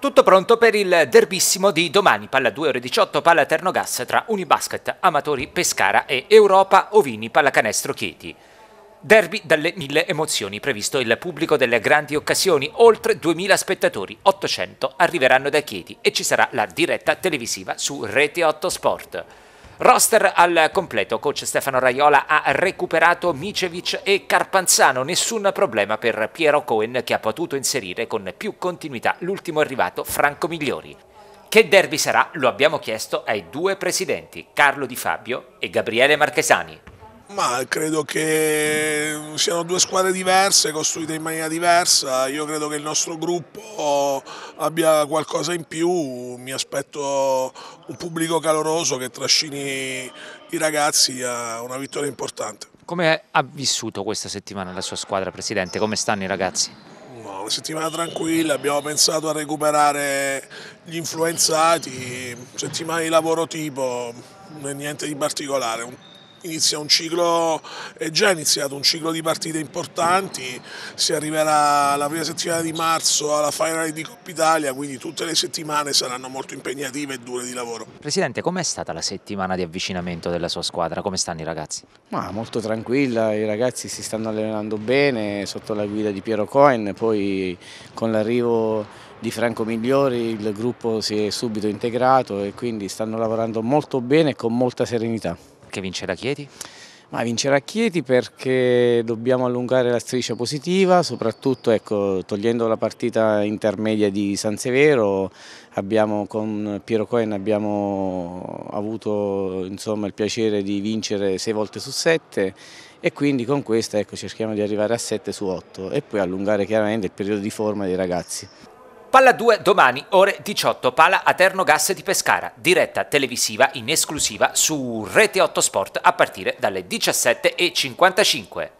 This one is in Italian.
Tutto pronto per il derbissimo di domani, palla 2 ore 18, palla Ternogas tra Unibasket, Amatori Pescara e Europa Ovini Pallacanestro Chieti. Derby dalle mille emozioni, previsto il pubblico delle grandi occasioni, oltre 2000 spettatori, 800 arriveranno da Chieti e ci sarà la diretta televisiva su Rete 8 Sport. Roster al completo, coach Stefano Raiola ha recuperato Micevic e Carpanzano, nessun problema per Piero Cohen che ha potuto inserire con più continuità l'ultimo arrivato Franco Migliori. Che derby sarà? Lo abbiamo chiesto ai due presidenti, Carlo Di Fabio e Gabriele Marchesani. Ma credo che siano due squadre diverse, costruite in maniera diversa. Io credo che il nostro gruppo abbia qualcosa in più. Mi aspetto un pubblico caloroso che trascini i ragazzi a una vittoria importante. Come ha vissuto questa settimana la sua squadra, Presidente? Come stanno i ragazzi? No, una settimana tranquilla, abbiamo pensato a recuperare gli influenzati, settimana di lavoro tipo, niente di particolare, inizia un ciclo, è già iniziato un ciclo di partite importanti, si arriverà la prima settimana di marzo alla finale di Coppa Italia, quindi tutte le settimane saranno molto impegnative e dure di lavoro. Presidente, com'è stata la settimana di avvicinamento della sua squadra? Come stanno i ragazzi? Ma molto tranquilla, i ragazzi si stanno allenando bene sotto la guida di Piero Cohen, poi con l'arrivo di Franco Migliori, il gruppo si è subito integrato e quindi stanno lavorando molto bene e con molta serenità. Che vincerà Chieti? Ma vincerà Chieti perché dobbiamo allungare la striscia positiva, soprattutto ecco, togliendo la partita intermedia di San Severo, abbiamo, con Piero Cohen abbiamo avuto insomma, il piacere di vincere 6 volte su 7 e quindi con questa ecco, cerchiamo di arrivare a 7 su 8 e poi allungare chiaramente il periodo di forma dei ragazzi. Palla 2 domani ore 18, pala a Gas di Pescara, diretta televisiva in esclusiva su Rete 8 Sport a partire dalle 17.55.